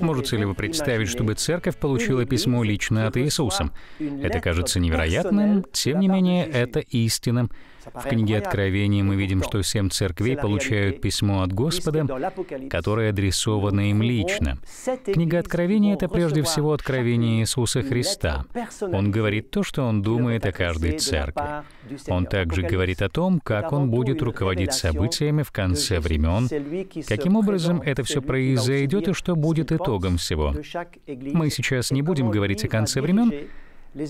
Можете ли вы представить, чтобы церковь получила письмо лично от Иисуса? Это кажется невероятным, тем не менее, это истинным. В книге Откровения мы видим, что семь церквей получают письмо от Господа, которое адресовано им лично. Книга Откровения — это прежде всего откровение Иисуса Христа. Он говорит то, что он думает о каждой церкви. Он также говорит о том, как он будет руководить событиями в конце времен, каким образом это все произойдет и что будет итогом всего. Мы сейчас не будем говорить о конце времен,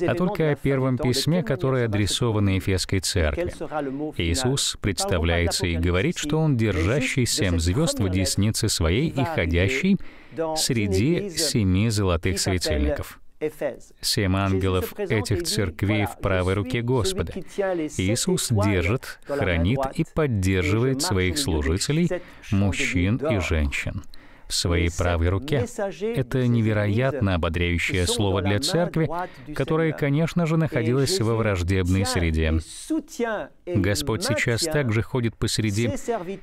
а только о первом письме, которое адресовано Ефесской церкви. Иисус представляется и говорит, что Он держащий семь звезд в деснице Своей и ходящий среди семи золотых светильников. Семь ангелов этих церквей в правой руке Господа. Иисус держит, хранит и поддерживает своих служителей, мужчин и женщин в своей правой руке. Это невероятно ободряющее слово для церкви, которая, конечно же, находилась во враждебной среде. Господь сейчас также ходит посреди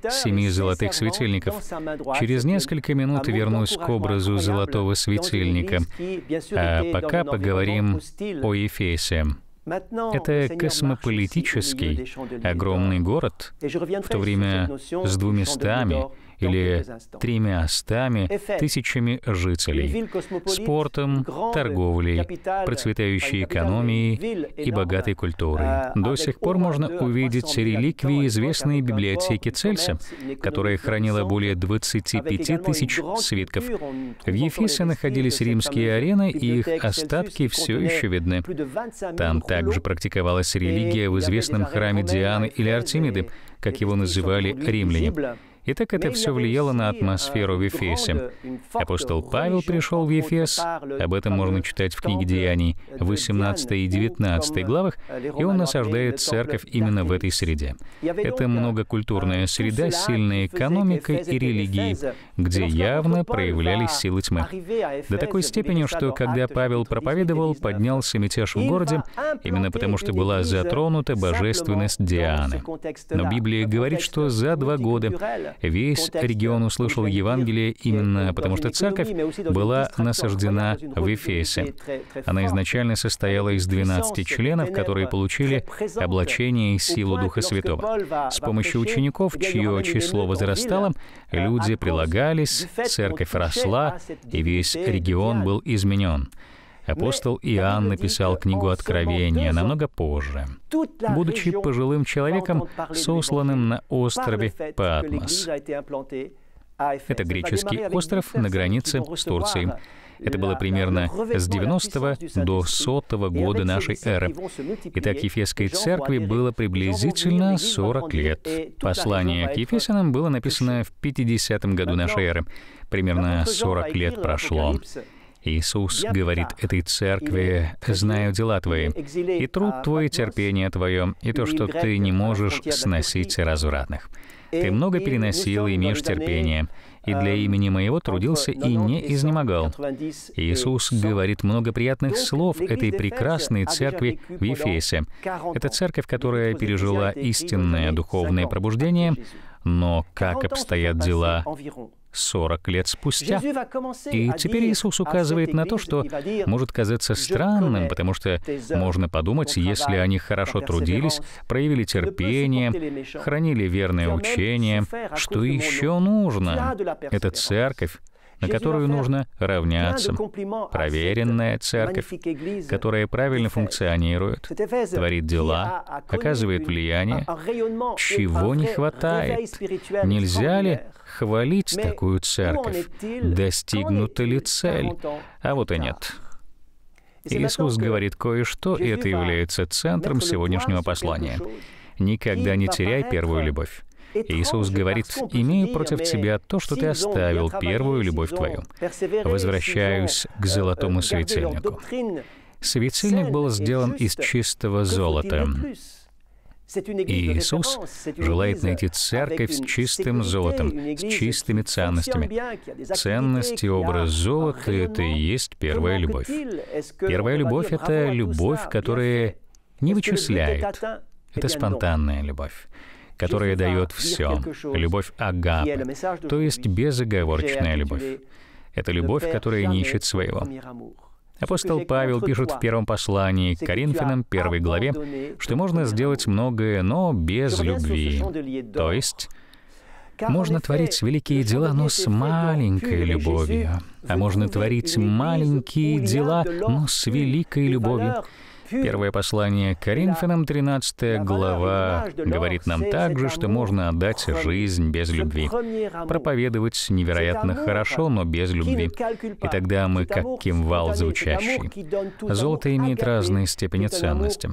семи золотых светильников. Через несколько минут вернусь к образу золотого светильника. А пока поговорим о Ефесе. Это космополитический, огромный город, в то время с двумя стами или тремя стами тысячами жителей, спортом, торговлей, процветающей экономией и богатой культурой. А, До сих пор можно увидеть реликвии известной библиотеки Цельса, которая хранила более 25 тысяч свитков. В Ефисе находились римские арены, и их остатки все еще видны. Там также практиковалась религия в известном храме Дианы или Артемиды, как его называли римляне. И так это все влияло на атмосферу в Ефесе. Апостол Павел пришел в Ефес, об этом можно читать в книге Деяний, 18 и 19 главах, и он насаждает церковь именно в этой среде. Это многокультурная среда с сильной экономикой и религией, где явно проявлялись силы тьмы. До такой степени, что когда Павел проповедовал, поднялся мятеж в городе, именно потому что была затронута божественность Дианы. Но Библия говорит, что за два года Весь регион услышал Евангелие именно ну, потому, что ну, церковь была насаждена в Эфесе. Э, Она изначально состояла из 12 членов, которые получили облачение и силу Духа Святого. С помощью учеников, чье число возрастало, э, люди прилагались, церковь росла, и весь регион был изменен. Апостол Иоанн написал книгу Откровения намного позже, будучи пожилым человеком, сосланным на острове Патмос. Это греческий остров на границе с Турцией. Это было примерно с 90 до 100 -го года нашей эры. Итак, Ефесской церкви было приблизительно 40 лет. Послание к Ефесянам было написано в 50 году нашей эры. Примерно 40 лет прошло. Иисус говорит этой церкви, «Знаю дела твои, и труд твой, терпение твое, и то, что ты не можешь сносить развратных. Ты э, много переносил и имеешь терпение, и для эм, имени моего трудился и не изнемогал». Э, Иисус говорит много приятных слов этой прекрасной а церкви в Ефесе. Это церковь, которая пережила истинное духовное пробуждение, но как обстоят дела 40 лет спустя. И теперь Иисус указывает на то, что может казаться странным, потому что можно подумать, если они хорошо трудились, проявили терпение, хранили верное учение, что еще нужно? Это церковь, на которую нужно равняться. Проверенная церковь, которая правильно функционирует, творит дела, оказывает влияние. Чего не хватает? Нельзя ли хвалить такую церковь? Достигнута ли цель? А вот и нет. Иисус говорит кое-что, и это является центром сегодняшнего послания. Никогда не теряй первую любовь. Иисус говорит, «Имею против тебя то, что ты оставил, первую любовь твою. Возвращаюсь к э, золотому э, светильнику». Светильник был сделан из чистого золота. И Иисус желает найти церковь с чистым золотом, с чистыми ценностями. Ценность и образ золота — это и есть первая любовь. Первая любовь — это любовь, которая не вычисляет. Это eh спонтанная любовь которая дает все. Любовь агапы, то есть безоговорочная любовь. Это любовь, которая не ищет своего. Апостол Павел пишет в первом послании к Коринфянам, первой главе, что можно сделать многое, но без любви. То есть можно творить великие дела, но с маленькой любовью. А можно творить маленькие дела, но с великой любовью. Первое послание Коринфянам, 13 глава, говорит нам также, что можно отдать жизнь без любви, проповедовать невероятно хорошо, но без любви. И тогда мы как кимвал звучащий. Золото имеет разные степени ценности.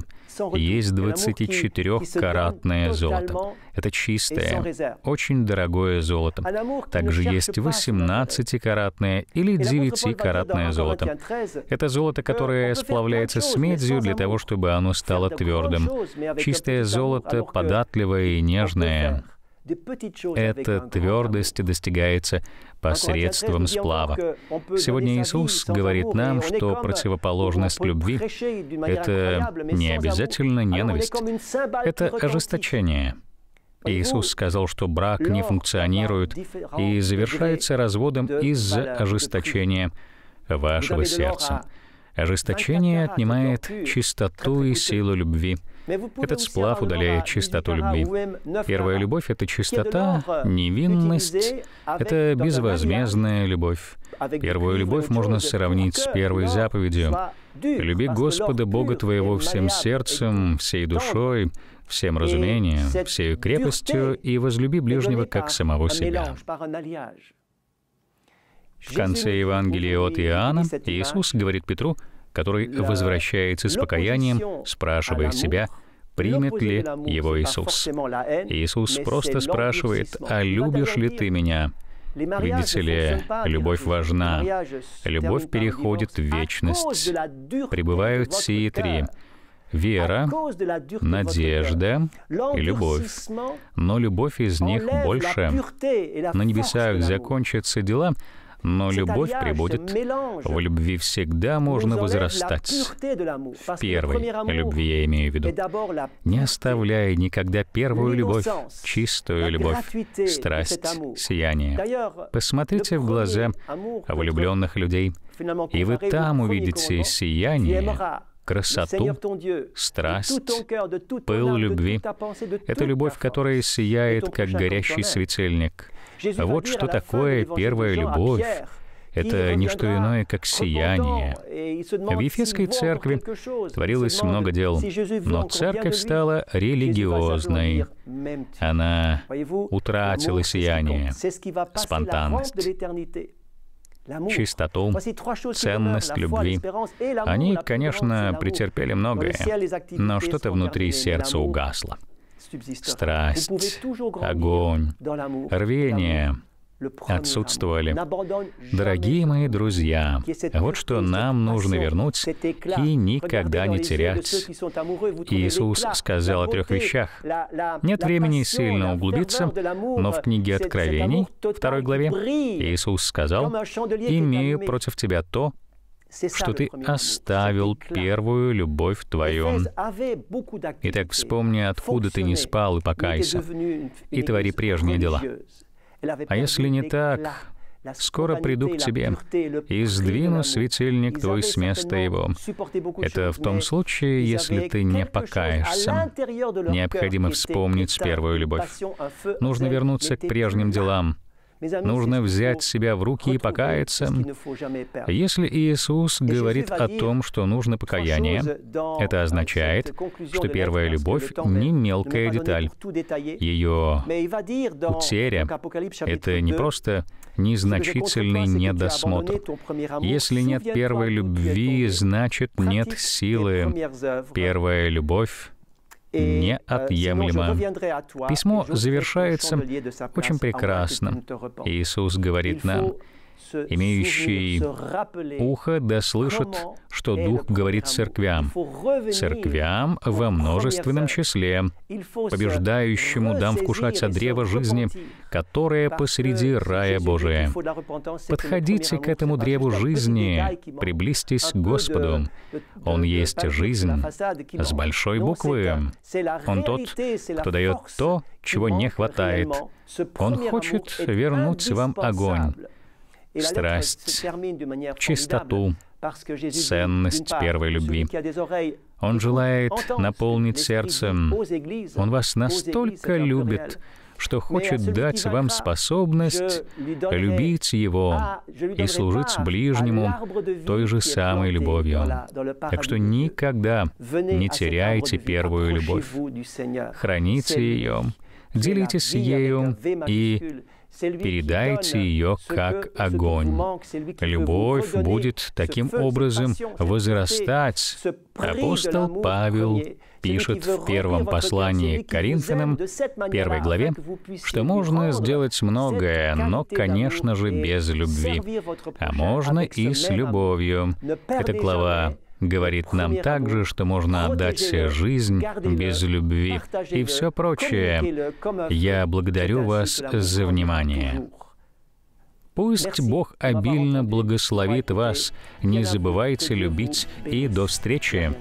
Есть 24-каратное золото. Это чистое, очень дорогое золото. А также есть 18-каратное или 9-каратное золото. Это золото, э, которое сплавляется с медью для того, чтобы оно стало твердым. Чистое золото податливое и нежное. Эта твердость достигается посредством сплава. Сегодня Иисус говорит нам, что противоположность любви — это не обязательно ненависть, это ожесточение. Иисус сказал, что брак не функционирует и завершается разводом из-за ожесточения вашего сердца. Ожесточение отнимает чистоту и силу любви. Этот сплав удаляет чистоту любви. Первая любовь — это чистота, невинность, это безвозмездная любовь. Первую любовь можно сравнить с первой заповедью. «Люби Господа Бога твоего всем сердцем, всей душой, всем разумением, всей крепостью и возлюби ближнего как самого себя». В конце Евангелия от Иоанна Иисус говорит Петру, который возвращается с покаянием, спрашивая себя, примет ли его Иисус. Иисус просто спрашивает, а любишь ли ты меня? Видите ли, любовь важна. Любовь переходит в «А вечность. Пребывают сии три вера, «А надежда и любовь. Но любовь из них больше. На небесах закончатся дела, но любовь прибудет. в любви всегда можно возрастать. В первой любви я имею в виду. Не оставляя никогда первую любовь, чистую любовь, страсть, сияние. Посмотрите в глаза влюбленных людей, и вы там увидите сияние, красоту, страсть, пыл любви. Это любовь, которая сияет, как горящий светильник — вот что такое первая любовь. Это не что иное, как сияние. В Ефесской церкви творилось много дел, но церковь стала религиозной. Она утратила сияние, спонтанность чистоту, ценность любви. Они, конечно, претерпели многое, но что-то внутри сердца угасло страсть, огонь, рвение отсутствовали. Дорогие мои друзья, вот что нам нужно вернуть и никогда не терять. Иисус сказал о трех вещах. Нет времени сильно углубиться, но в книге Откровений, второй главе, Иисус сказал, «Имею против тебя то, что ты оставил первую любовь твою. Итак, вспомни, откуда ты не спал, и покайся, и твори прежние дела. А если не так, Скоро приду к тебе и сдвину светильник твой с места его. Это в том случае, если ты не покаешься. Необходимо вспомнить первую любовь. Нужно вернуться к прежним делам, Нужно взять себя в руки и покаяться. Если Иисус говорит о том, что нужно покаяние, это означает, что первая любовь не мелкая деталь. Ее утеря — это не просто незначительный недосмотр. Если нет первой любви, значит нет силы. Первая любовь Э, неотъемлемо. Письмо завершается очень прекрасно. Иисус говорит нам, имеющий ухо, да слышит, что Дух говорит церквям. Церквям во множественном числе, побеждающему дам вкушать со древа жизни, которое посреди рая Божия. Подходите к этому древу жизни, приблизьтесь к Господу. Он есть жизнь с большой буквы. Он тот, кто дает то, чего не хватает. Он хочет вернуть вам огонь страсть, чистоту, ценность первой любви. Он желает наполнить сердце. Он вас настолько любит, что хочет дать вам способность любить Его ah, и служить ближнему той же самой любовью. Так что никогда не теряйте первую любовь. Храните ее, делитесь ею и передайте ее как огонь. Любовь будет таким образом возрастать. Апостол Павел пишет в первом послании к Коринфянам, первой главе, что можно сделать многое, но, конечно же, без любви. А можно и с любовью. Это глава говорит нам также, что можно отдать жизнь без любви и все прочее. Я благодарю вас за внимание. Пусть Бог обильно благословит вас. Не забывайте любить и до встречи.